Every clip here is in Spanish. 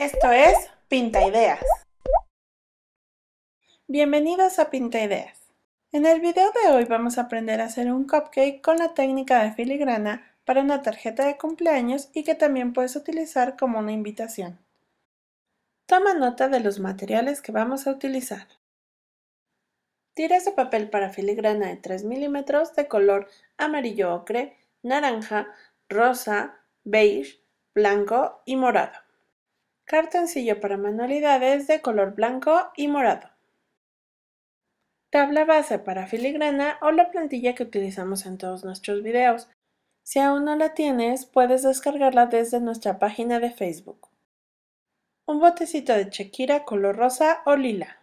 Esto es Pinta Ideas. Bienvenidos a Pinta Ideas. En el video de hoy vamos a aprender a hacer un cupcake con la técnica de filigrana para una tarjeta de cumpleaños y que también puedes utilizar como una invitación. Toma nota de los materiales que vamos a utilizar. Tiras de papel para filigrana de 3 milímetros de color amarillo ocre, naranja, rosa, beige, blanco y morado. Cartoncillo para manualidades de color blanco y morado. Tabla base para filigrana o la plantilla que utilizamos en todos nuestros videos. Si aún no la tienes, puedes descargarla desde nuestra página de Facebook. Un botecito de chequira color rosa o lila.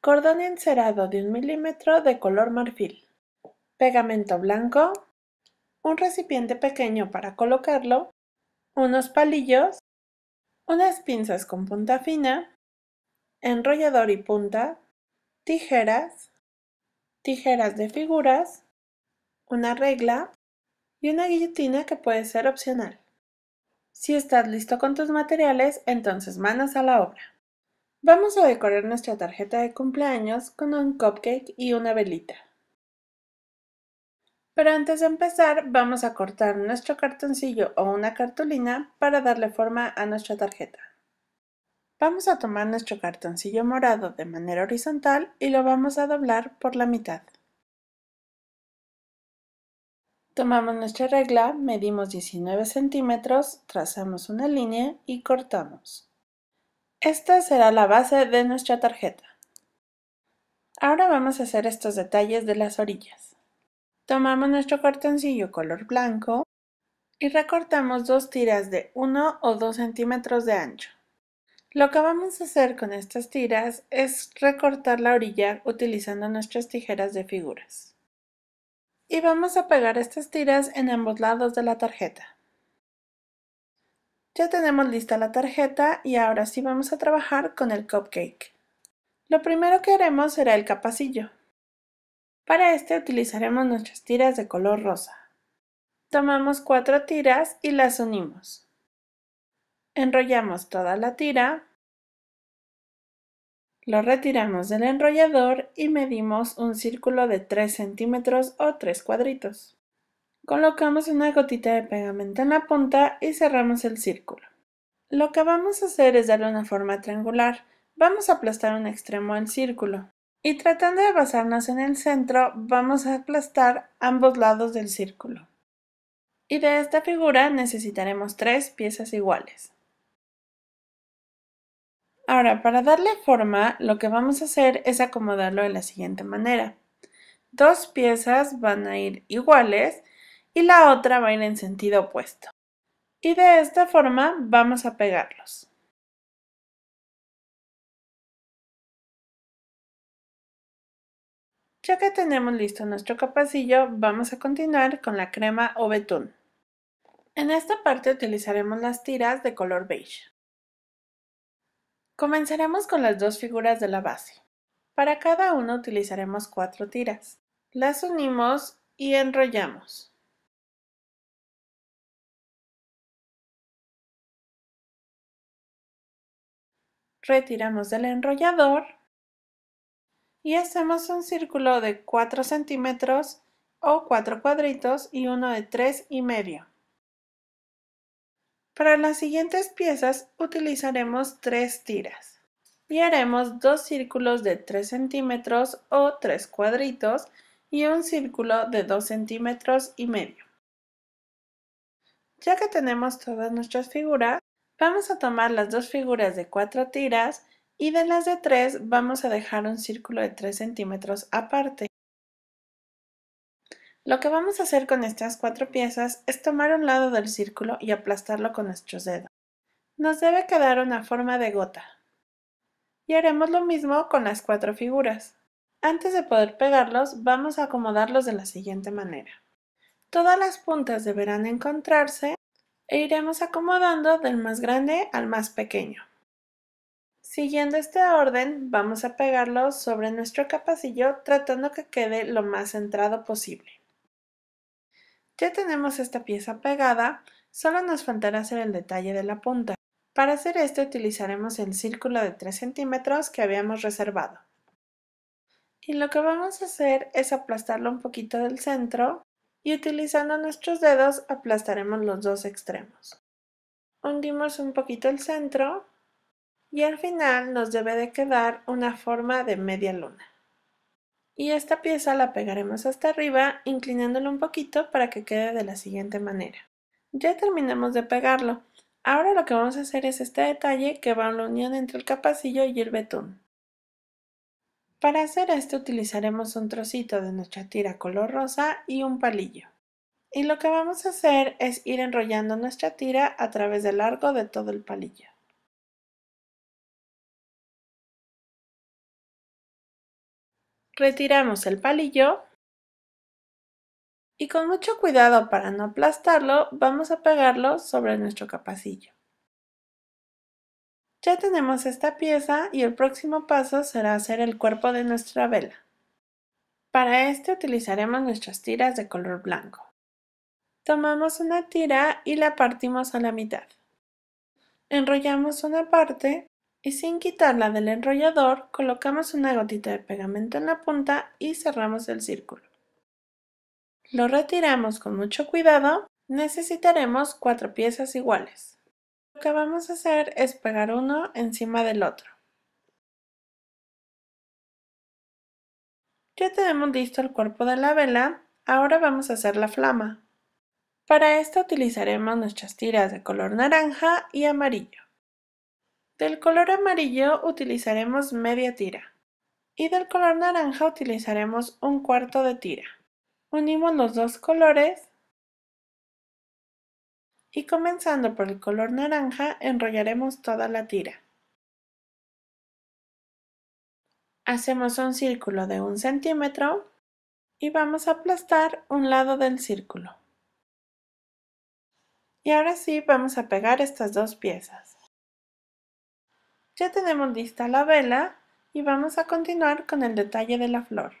Cordón encerado de 1 milímetro de color marfil. Pegamento blanco. Un recipiente pequeño para colocarlo. Unos palillos unas pinzas con punta fina, enrollador y punta, tijeras, tijeras de figuras, una regla y una guillotina que puede ser opcional. Si estás listo con tus materiales, entonces manos a la obra. Vamos a decorar nuestra tarjeta de cumpleaños con un cupcake y una velita. Pero antes de empezar vamos a cortar nuestro cartoncillo o una cartulina para darle forma a nuestra tarjeta. Vamos a tomar nuestro cartoncillo morado de manera horizontal y lo vamos a doblar por la mitad. Tomamos nuestra regla, medimos 19 centímetros, trazamos una línea y cortamos. Esta será la base de nuestra tarjeta. Ahora vamos a hacer estos detalles de las orillas. Tomamos nuestro cartoncillo color blanco y recortamos dos tiras de 1 o 2 centímetros de ancho. Lo que vamos a hacer con estas tiras es recortar la orilla utilizando nuestras tijeras de figuras. Y vamos a pegar estas tiras en ambos lados de la tarjeta. Ya tenemos lista la tarjeta y ahora sí vamos a trabajar con el cupcake. Lo primero que haremos será el capacillo. Para este utilizaremos nuestras tiras de color rosa. Tomamos cuatro tiras y las unimos. Enrollamos toda la tira. Lo retiramos del enrollador y medimos un círculo de 3 centímetros o 3 cuadritos. Colocamos una gotita de pegamento en la punta y cerramos el círculo. Lo que vamos a hacer es darle una forma triangular. Vamos a aplastar un extremo al círculo. Y tratando de basarnos en el centro, vamos a aplastar ambos lados del círculo. Y de esta figura necesitaremos tres piezas iguales. Ahora, para darle forma, lo que vamos a hacer es acomodarlo de la siguiente manera. Dos piezas van a ir iguales y la otra va a ir en sentido opuesto. Y de esta forma vamos a pegarlos. Ya que tenemos listo nuestro capacillo, vamos a continuar con la crema o betún. En esta parte utilizaremos las tiras de color beige. Comenzaremos con las dos figuras de la base. Para cada una utilizaremos cuatro tiras. Las unimos y enrollamos. Retiramos del enrollador y hacemos un círculo de 4 centímetros o 4 cuadritos y uno de 3 y medio. Para las siguientes piezas utilizaremos 3 tiras y haremos dos círculos de 3 centímetros o 3 cuadritos y un círculo de 2 centímetros y medio. Ya que tenemos todas nuestras figuras, vamos a tomar las dos figuras de 4 tiras y de las de tres vamos a dejar un círculo de 3 centímetros aparte. Lo que vamos a hacer con estas cuatro piezas es tomar un lado del círculo y aplastarlo con nuestros dedos. Nos debe quedar una forma de gota. Y haremos lo mismo con las cuatro figuras. Antes de poder pegarlos, vamos a acomodarlos de la siguiente manera. Todas las puntas deberán encontrarse e iremos acomodando del más grande al más pequeño. Siguiendo este orden, vamos a pegarlo sobre nuestro capacillo tratando que quede lo más centrado posible. Ya tenemos esta pieza pegada, solo nos faltará hacer el detalle de la punta. Para hacer esto utilizaremos el círculo de 3 centímetros que habíamos reservado. Y lo que vamos a hacer es aplastarlo un poquito del centro y utilizando nuestros dedos aplastaremos los dos extremos. Hundimos un poquito el centro y al final nos debe de quedar una forma de media luna. Y esta pieza la pegaremos hasta arriba inclinándola un poquito para que quede de la siguiente manera. Ya terminamos de pegarlo. Ahora lo que vamos a hacer es este detalle que va a la unión entre el capacillo y el betún. Para hacer esto utilizaremos un trocito de nuestra tira color rosa y un palillo. Y lo que vamos a hacer es ir enrollando nuestra tira a través del largo de todo el palillo. Retiramos el palillo y con mucho cuidado para no aplastarlo vamos a pegarlo sobre nuestro capacillo. Ya tenemos esta pieza y el próximo paso será hacer el cuerpo de nuestra vela. Para este utilizaremos nuestras tiras de color blanco. Tomamos una tira y la partimos a la mitad. Enrollamos una parte y sin quitarla del enrollador colocamos una gotita de pegamento en la punta y cerramos el círculo. Lo retiramos con mucho cuidado, necesitaremos cuatro piezas iguales. Lo que vamos a hacer es pegar uno encima del otro. Ya tenemos listo el cuerpo de la vela, ahora vamos a hacer la flama. Para esto utilizaremos nuestras tiras de color naranja y amarillo. Del color amarillo utilizaremos media tira y del color naranja utilizaremos un cuarto de tira. Unimos los dos colores y comenzando por el color naranja enrollaremos toda la tira. Hacemos un círculo de un centímetro y vamos a aplastar un lado del círculo. Y ahora sí vamos a pegar estas dos piezas. Ya tenemos lista la vela y vamos a continuar con el detalle de la flor.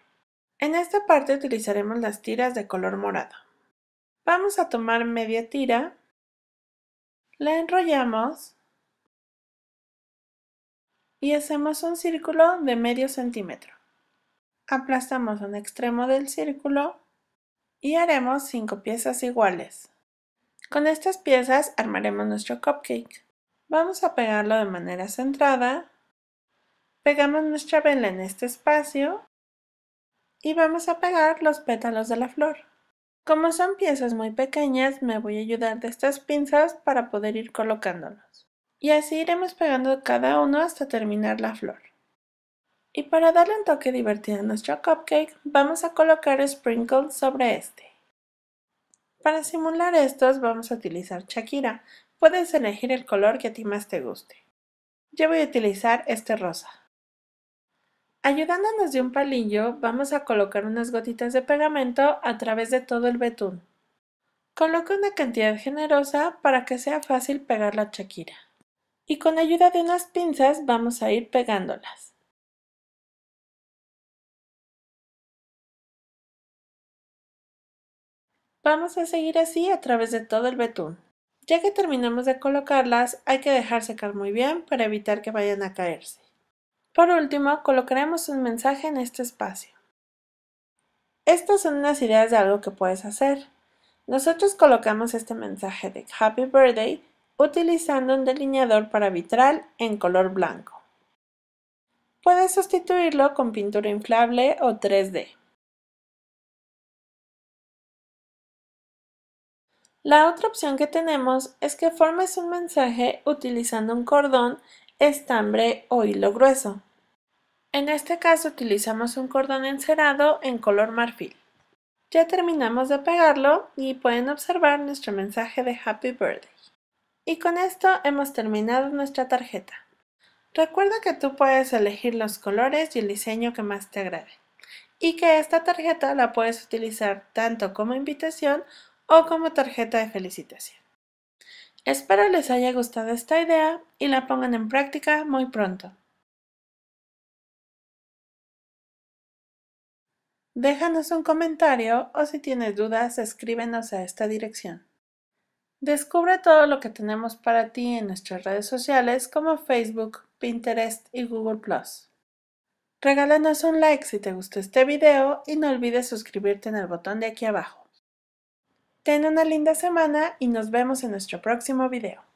En esta parte utilizaremos las tiras de color morado. Vamos a tomar media tira, la enrollamos y hacemos un círculo de medio centímetro. Aplastamos un extremo del círculo y haremos cinco piezas iguales. Con estas piezas armaremos nuestro cupcake. Vamos a pegarlo de manera centrada. Pegamos nuestra vela en este espacio y vamos a pegar los pétalos de la flor. Como son piezas muy pequeñas, me voy a ayudar de estas pinzas para poder ir colocándolos. Y así iremos pegando cada uno hasta terminar la flor. Y para darle un toque divertido a nuestro cupcake, vamos a colocar sprinkles sobre este. Para simular estos vamos a utilizar Shakira, Puedes elegir el color que a ti más te guste. Yo voy a utilizar este rosa. Ayudándonos de un palillo, vamos a colocar unas gotitas de pegamento a través de todo el betún. Coloca una cantidad generosa para que sea fácil pegar la chaquira. Y con ayuda de unas pinzas vamos a ir pegándolas. Vamos a seguir así a través de todo el betún. Ya que terminamos de colocarlas, hay que dejar secar muy bien para evitar que vayan a caerse. Por último, colocaremos un mensaje en este espacio. Estas son unas ideas de algo que puedes hacer. Nosotros colocamos este mensaje de Happy Birthday utilizando un delineador para vitral en color blanco. Puedes sustituirlo con pintura inflable o 3D. La otra opción que tenemos es que formes un mensaje utilizando un cordón, estambre o hilo grueso. En este caso utilizamos un cordón encerado en color marfil. Ya terminamos de pegarlo y pueden observar nuestro mensaje de Happy Birthday. Y con esto hemos terminado nuestra tarjeta. Recuerda que tú puedes elegir los colores y el diseño que más te agrade y que esta tarjeta la puedes utilizar tanto como invitación o como tarjeta de felicitación. Espero les haya gustado esta idea y la pongan en práctica muy pronto. Déjanos un comentario o si tienes dudas escríbenos a esta dirección. Descubre todo lo que tenemos para ti en nuestras redes sociales como Facebook, Pinterest y Google ⁇ Regálanos un like si te gustó este video y no olvides suscribirte en el botón de aquí abajo. Ten una linda semana y nos vemos en nuestro próximo video.